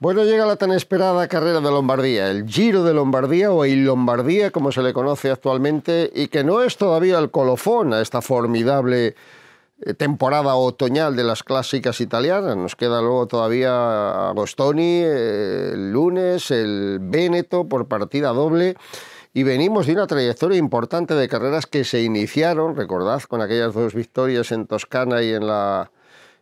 Bueno, llega la tan esperada carrera de Lombardía, el Giro de Lombardía o el Lombardía, como se le conoce actualmente, y que no es todavía el colofón a esta formidable eh, temporada otoñal de las clásicas italianas. Nos queda luego todavía Agostoni, eh, el lunes, el Véneto por partida doble. Y venimos de una trayectoria importante de carreras que se iniciaron, recordad, con aquellas dos victorias en Toscana y en la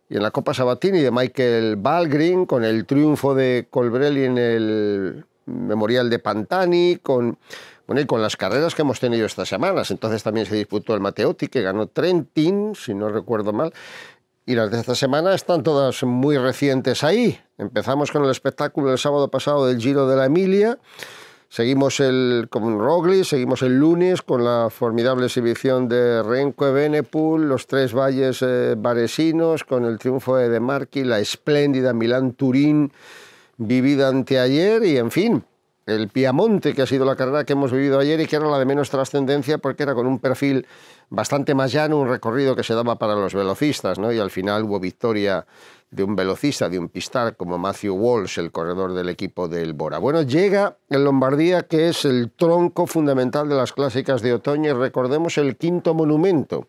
y en la Copa Sabatini de Michael Balgrin, con el triunfo de Colbrelli en el Memorial de Pantani, con, bueno, y con las carreras que hemos tenido estas semanas. Entonces también se disputó el Mateotti, que ganó Trentin, si no recuerdo mal. Y las de esta semana están todas muy recientes ahí. Empezamos con el espectáculo del sábado pasado del Giro de la Emilia. Seguimos el, con Rogli, seguimos el lunes con la formidable exhibición de Renko Benepool, los tres valles baresinos, eh, con el triunfo de De Marchi, la espléndida Milán-Turín vivida anteayer y, en fin, el Piamonte, que ha sido la carrera que hemos vivido ayer y que era la de menos trascendencia porque era con un perfil bastante más llano, un recorrido que se daba para los velocistas, ¿no? Y al final hubo victoria de un velocista, de un pistar como Matthew Walsh, el corredor del equipo del Bora. Bueno, llega en Lombardía, que es el tronco fundamental de las clásicas de otoño, y recordemos el quinto monumento.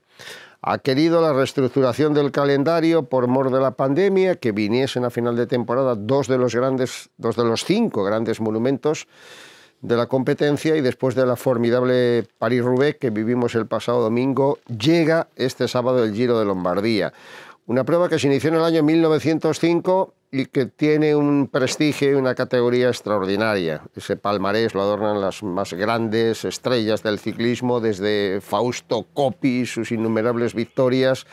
Ha querido la reestructuración del calendario por mor de la pandemia, que viniesen a final de temporada dos de los grandes, dos de los cinco grandes monumentos de la competencia y después de la formidable paris roubaix que vivimos el pasado domingo, llega este sábado el Giro de Lombardía. Una prueba que se inició en el año 1905 y que tiene un prestigio y una categoría extraordinaria. Ese palmarés lo adornan las más grandes estrellas del ciclismo, desde Fausto Coppi, sus innumerables victorias,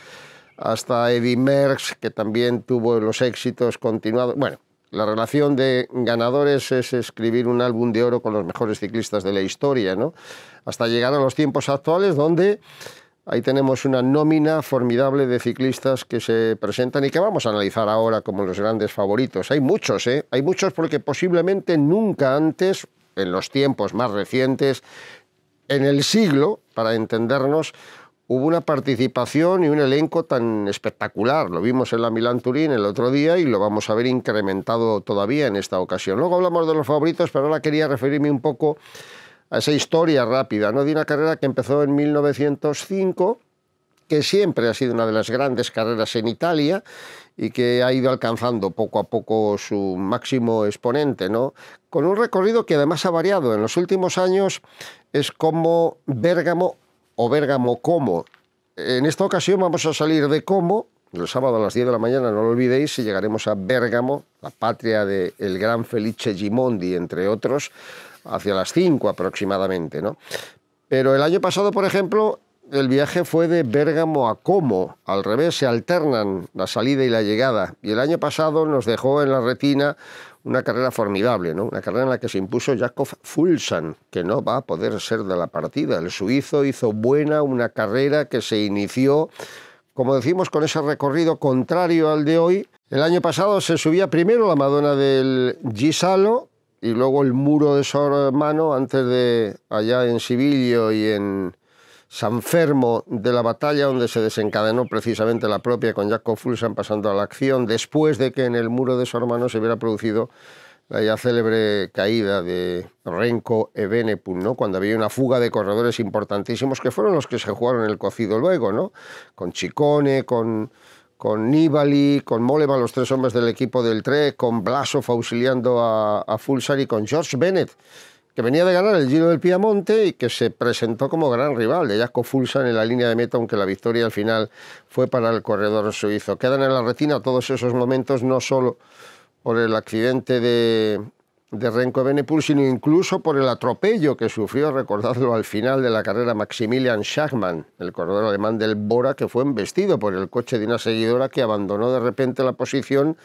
hasta Eddie Merckx, que también tuvo los éxitos continuados. Bueno, la relación de ganadores es escribir un álbum de oro con los mejores ciclistas de la historia, ¿no? Hasta llegar a los tiempos actuales donde Ahí tenemos una nómina formidable de ciclistas que se presentan y que vamos a analizar ahora como los grandes favoritos. Hay muchos, ¿eh? Hay muchos porque posiblemente nunca antes, en los tiempos más recientes, en el siglo, para entendernos, hubo una participación y un elenco tan espectacular. Lo vimos en la Milán Turín el otro día y lo vamos a ver incrementado todavía en esta ocasión. Luego hablamos de los favoritos, pero ahora quería referirme un poco a esa historia rápida, ¿no? de una carrera que empezó en 1905 que siempre ha sido una de las grandes carreras en Italia y que ha ido alcanzando poco a poco su máximo exponente, ¿no? Con un recorrido que además ha variado. En los últimos años es como Bérgamo o Bérgamo como. En esta ocasión vamos a salir de como. El sábado a las 10 de la mañana, no lo olvidéis, y llegaremos a Bérgamo, la patria del gran Felice Gimondi, entre otros, hacia las 5 aproximadamente, ¿no? Pero el año pasado, por ejemplo, el viaje fue de Bérgamo a Como, al revés, se alternan la salida y la llegada. Y el año pasado nos dejó en la retina una carrera formidable, ¿no? una carrera en la que se impuso Jakob Fulsan, que no va a poder ser de la partida. El suizo hizo buena una carrera que se inició, como decimos, con ese recorrido contrario al de hoy. El año pasado se subía primero la Madonna del Gisalo, y luego el muro de su Hermano antes de allá en Sibilio y en San Fermo de la batalla donde se desencadenó precisamente la propia con Jacob Fulsan pasando a la acción después de que en el muro de su Hermano se hubiera producido la ya célebre caída de Renko e ¿no? cuando había una fuga de corredores importantísimos que fueron los que se jugaron el cocido luego, ¿no? con Chicone, con con Nibali, con Moleman, los tres hombres del equipo del TRE, con Blasov auxiliando a, a y con George Bennett, que venía de ganar el Giro del Piamonte y que se presentó como gran rival de Jaco Fulsan en la línea de meta, aunque la victoria al final fue para el corredor suizo. Quedan en la retina todos esos momentos, no solo por el accidente de, de Renko ...sino incluso por el atropello que sufrió, recordadlo, al final de la carrera Maximilian Schachmann, el corredor alemán del Bora, que fue embestido por el coche de una seguidora que abandonó de repente la posición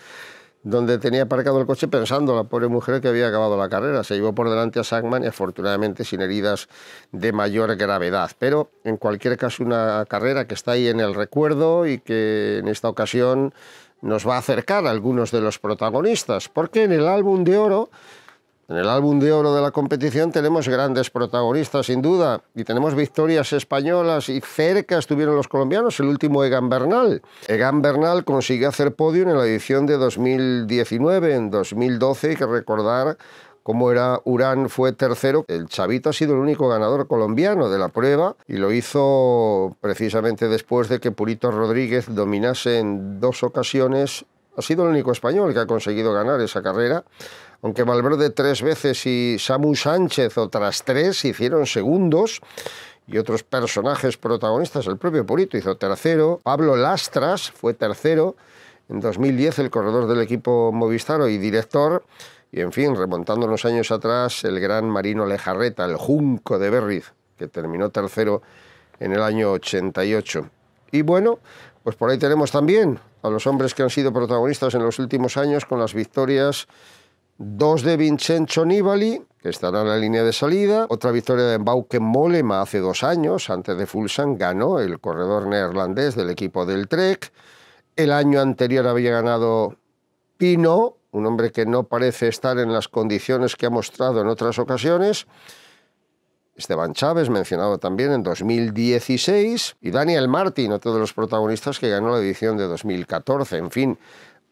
donde tenía aparcado el coche pensando la pobre mujer que había acabado la carrera. Se llevó por delante a Schachmann... y afortunadamente sin heridas de mayor gravedad. Pero en cualquier caso una carrera que está ahí en el recuerdo y que en esta ocasión nos va a acercar a algunos de los protagonistas, porque en el álbum de oro en el álbum de oro de la competición tenemos grandes protagonistas, sin duda, y tenemos victorias españolas y cerca estuvieron los colombianos, el último Egan Bernal. Egan Bernal consiguió hacer podio en la edición de 2019, en 2012 hay que recordar cómo era Urán fue tercero, el Chavito ha sido el único ganador colombiano de la prueba y lo hizo precisamente después de que Purito Rodríguez dominase en dos ocasiones. Ha sido el único español que ha conseguido ganar esa carrera aunque Valverde tres veces y Samu Sánchez otras tres hicieron segundos y otros personajes protagonistas, el propio Purito hizo tercero, Pablo Lastras fue tercero, en 2010 el corredor del equipo Movistar y director, y en fin, remontando unos años atrás, el gran Marino Lejarreta, el Junco de Berriz, que terminó tercero en el año 88. Y bueno, pues por ahí tenemos también a los hombres que han sido protagonistas en los últimos años con las victorias Dos de Vincenzo Nibali, que estará en la línea de salida. Otra victoria de Bauke Molema hace dos años, antes de Fulsan, ganó el corredor neerlandés del equipo del Trek. El año anterior había ganado Pino, un hombre que no parece estar en las condiciones que ha mostrado en otras ocasiones. Esteban Chávez, mencionado también en 2016, y Daniel Martin, otro de los protagonistas que ganó la edición de 2014. En fin,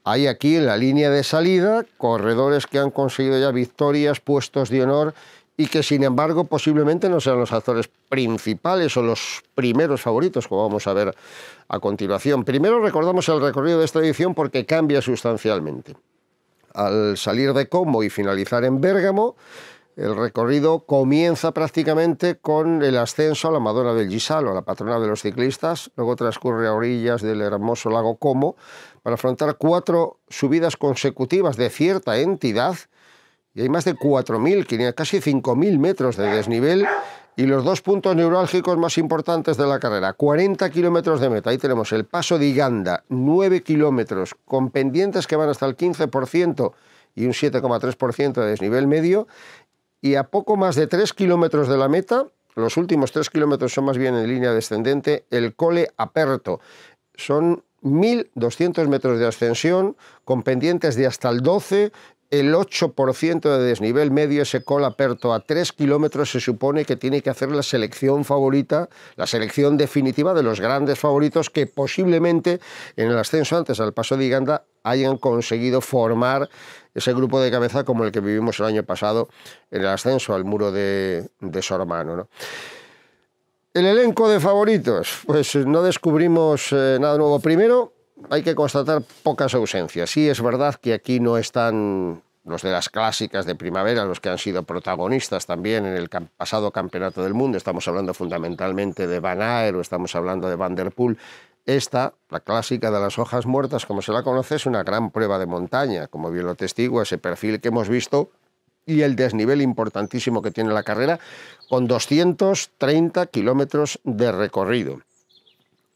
hay aquí en la línea de salida corredores que han conseguido ya victorias, puestos de honor y que sin embargo posiblemente no sean los actores principales o los primeros favoritos, como vamos a ver a continuación. Primero recordamos el recorrido de esta edición porque cambia sustancialmente. Al salir de Como y finalizar en Bérgamo, el recorrido comienza prácticamente con el ascenso a la Madonna del Gisalo, la patrona de los ciclistas, luego transcurre a orillas del hermoso lago Como para afrontar cuatro subidas consecutivas de cierta entidad y hay más de 4.000, casi 5.000 metros de desnivel y los dos puntos neurálgicos más importantes de la carrera, 40 kilómetros de meta. Ahí tenemos el paso de Iganda, 9 kilómetros, con pendientes que van hasta el 15% y un 7,3% de desnivel medio, y a poco más de 3 kilómetros de la meta, los últimos 3 kilómetros son más bien en línea descendente, el Cole Aperto. Son 1.200 metros de ascensión, con pendientes de hasta el 12, el 8% de desnivel medio, ese Cole Aperto a 3 kilómetros se supone que tiene que hacer la selección favorita, la selección definitiva de los grandes favoritos que posiblemente en el ascenso antes al paso de Iganda hayan conseguido formar ese grupo de cabeza como el que vivimos el año pasado en el ascenso al muro de, de El elenco de favoritos, pues no descubrimos eh, nada nuevo. Primero, hay que constatar pocas ausencias. Sí, es verdad que aquí no están los de las clásicas de primavera, los que han sido protagonistas también en el pasado campeonato del mundo. Estamos hablando fundamentalmente de Van Aer estamos hablando de Van Der Poel, esta, la clásica de las hojas muertas, como se la conoce, es una gran prueba de montaña, como bien lo testigo, ese perfil que hemos visto y el desnivel importantísimo que tiene la carrera, con 230 kilómetros de recorrido.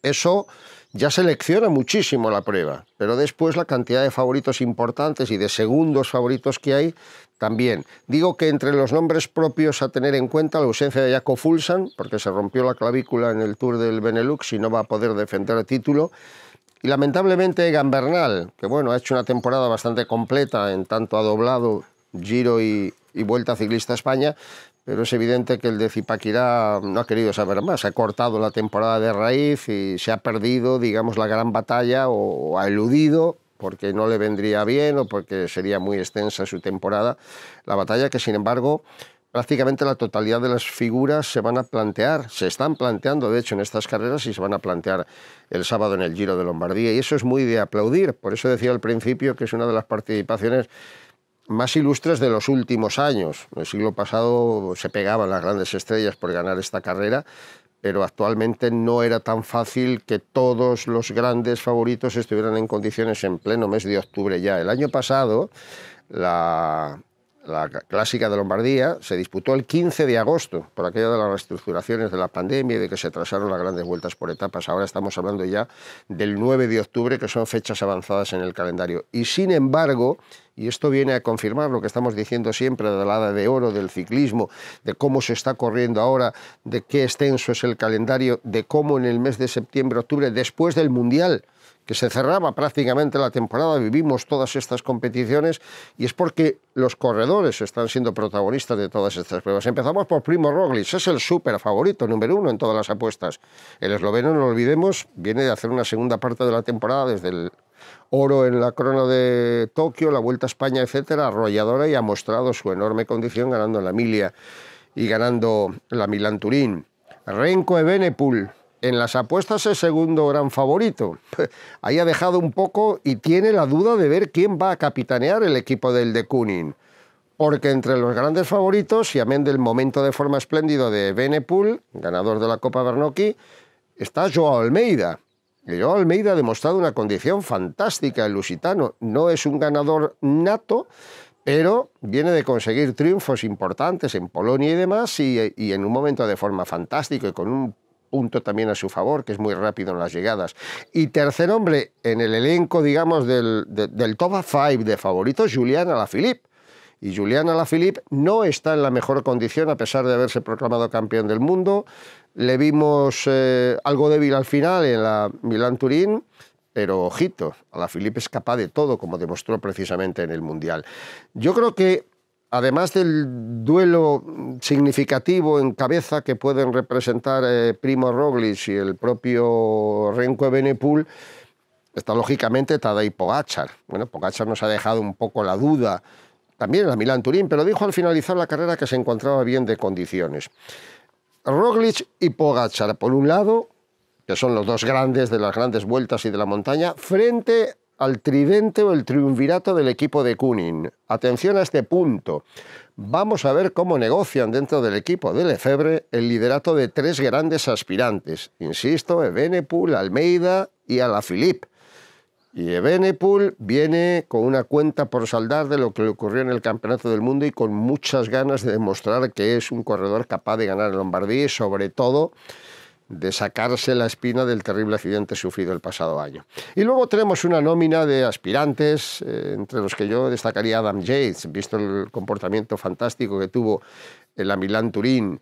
Eso ya selecciona muchísimo la prueba, pero después la cantidad de favoritos importantes y de segundos favoritos que hay también digo que entre los nombres propios a tener en cuenta la ausencia de Jaco Fulsan, porque se rompió la clavícula en el Tour del Benelux y no va a poder defender el título. Y lamentablemente Egan Bernal, que bueno, ha hecho una temporada bastante completa, en tanto ha doblado Giro y, Vuelta Ciclista a España, pero es evidente que el de Zipaquirá no ha querido saber más. Ha cortado la temporada de raíz y se ha perdido, digamos, la gran batalla o, ha eludido porque no le vendría bien o porque sería muy extensa su temporada. La batalla que, sin embargo, prácticamente la totalidad de las figuras se van a plantear, se están planteando, de hecho, en estas carreras y se van a plantear el sábado en el Giro de Lombardía. Y eso es muy de aplaudir. Por eso decía al principio que es una de las participaciones más ilustres de los últimos años. El siglo pasado se pegaban las grandes estrellas por ganar esta carrera pero actualmente no era tan fácil que todos los grandes favoritos estuvieran en condiciones en pleno mes de octubre ya. El año pasado, la, la clásica de Lombardía, se disputó el 15 de agosto, por aquella de las reestructuraciones de la pandemia y de que se trazaron las grandes vueltas por etapas. Ahora estamos hablando ya del 9 de octubre, que son fechas avanzadas en el calendario. Y sin embargo, y esto viene a confirmar lo que estamos diciendo siempre de la Lada de oro, del ciclismo, de cómo se está corriendo ahora, de qué extenso es el calendario, de cómo en el mes de septiembre, octubre, después del Mundial, se cerraba prácticamente la temporada, vivimos todas estas competiciones y es porque los corredores están siendo protagonistas de todas estas pruebas. Empezamos por Primo Roglic, es el súper favorito, número uno en todas las apuestas. El esloveno, no lo olvidemos, viene de hacer una segunda parte de la temporada desde el oro en la corona de Tokio, la Vuelta a España, etcétera, arrolladora y ha mostrado su enorme condición ganando la Milia y ganando la Milan turín Renko Evenepoel, en las apuestas es segundo gran favorito. Ahí ha dejado un poco y tiene la duda de ver quién va a capitanear el equipo del de Kunin. Porque entre los grandes favoritos, y amén del momento de forma espléndida de Benepool, ganador de la Copa Bernocchi, está Joao Almeida. Joao Almeida ha demostrado una condición fantástica el lusitano. No es un ganador nato, pero viene de conseguir triunfos importantes en Polonia y demás, y, y, en un momento de forma fantástico y con un punto también a su favor, que es muy rápido en las llegadas. Y tercer hombre en el elenco, digamos, del, del top five de favoritos, Julián Alaphilippe. Y Julián Alaphilippe no está en la mejor condición, a pesar de haberse proclamado campeón del mundo. Le vimos eh, algo débil al final en la milan turín pero ojito, Alaphilippe es capaz de todo, como demostró precisamente en el Mundial. Yo creo que además del duelo significativo en cabeza que pueden representar eh, Primo Roglic y el propio Renko Benepul, está lógicamente Tadej Pogachar. Bueno, Pogachar nos ha dejado un poco la duda, también la Milán Turín, pero dijo al finalizar la carrera que se encontraba bien de condiciones. Roglic y Pogachar, por un lado, que son los dos grandes de las grandes vueltas y de la montaña, frente a al tridente o el triunvirato del equipo de Kunin. Atención a este punto. Vamos a ver cómo negocian dentro del equipo de Lefebvre el liderato de tres grandes aspirantes. Insisto, benepool Almeida y Alaphilippe. Y Ebenepul viene con una cuenta por saldar de lo que le ocurrió en el Campeonato del Mundo y con muchas ganas de demostrar que es un corredor capaz de ganar en Lombardía y sobre todo de sacarse la espina del terrible accidente sufrido el pasado año. Y luego tenemos una nómina de aspirantes, eh, entre los que yo destacaría Adam Yates, visto el comportamiento fantástico que tuvo en la Milán-Turín,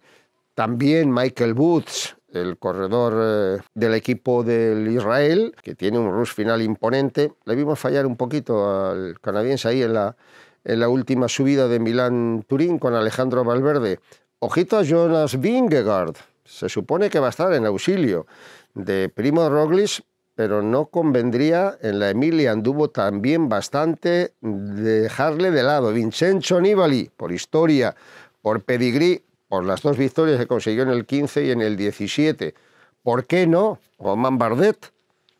también Michael Woods, el corredor eh, del equipo del Israel, que tiene un rush final imponente. Le vimos fallar un poquito al canadiense ahí en la, en la última subida de Milán-Turín con Alejandro Valverde. Ojito a Jonas Vingegaard, se supone que va a estar en auxilio de Primo Roglis, pero no convendría, en la Emilia anduvo también bastante dejarle de lado. Vincenzo Nibali, por historia, por pedigrí, por las dos victorias que consiguió en el 15 y en el 17. ¿Por qué no? román Bardet,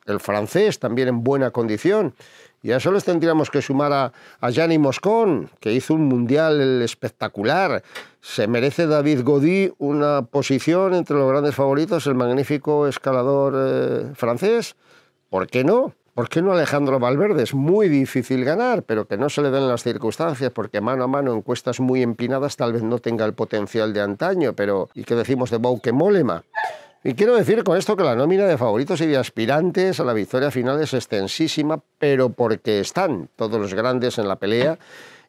el francés, también en buena condición. Y a eso les tendríamos que sumar a, a Gianni Moscón, que hizo un mundial espectacular. Se merece David Godí una posición entre los grandes favoritos, el magnífico escalador eh, francés. ¿Por qué no? ¿Por qué no Alejandro Valverde? Es muy difícil ganar, pero que no se le den las circunstancias, porque mano a mano en cuestas muy empinadas tal vez no tenga el potencial de antaño, pero ¿y qué decimos de Bauke Molema? Y quiero decir con esto que la nómina de favoritos y de aspirantes a la victoria final es extensísima, pero porque están todos los grandes en la pelea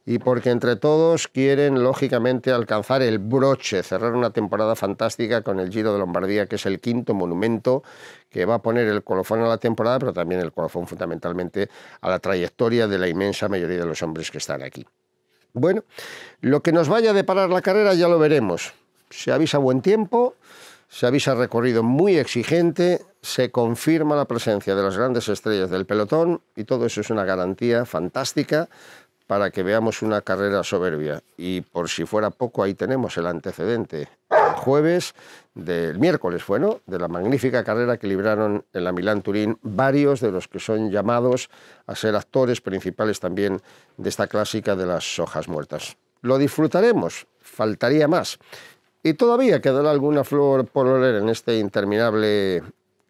y porque entre todos quieren lógicamente alcanzar el broche, cerrar una temporada fantástica con el Giro de Lombardía, que es el quinto monumento que va a poner el colofón a la temporada, pero también el colofón fundamentalmente a la trayectoria de la inmensa mayoría de los hombres que están aquí. Bueno, lo que nos vaya a deparar la carrera ya lo veremos. Se avisa buen tiempo se avisa recorrido muy exigente, se confirma la presencia de las grandes estrellas del pelotón y todo eso es una garantía fantástica para que veamos una carrera soberbia. Y por si fuera poco, ahí tenemos el antecedente. jueves, del miércoles fue, ¿no? De la magnífica carrera que libraron en la Milán-Turín varios de los que son llamados a ser actores principales también de esta clásica de las hojas muertas. Lo disfrutaremos, faltaría más. Y todavía quedará alguna flor por oler en este interminable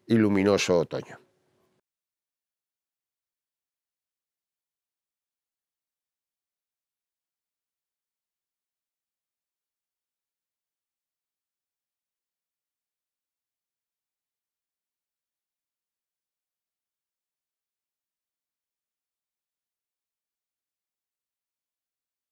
y luminoso otoño.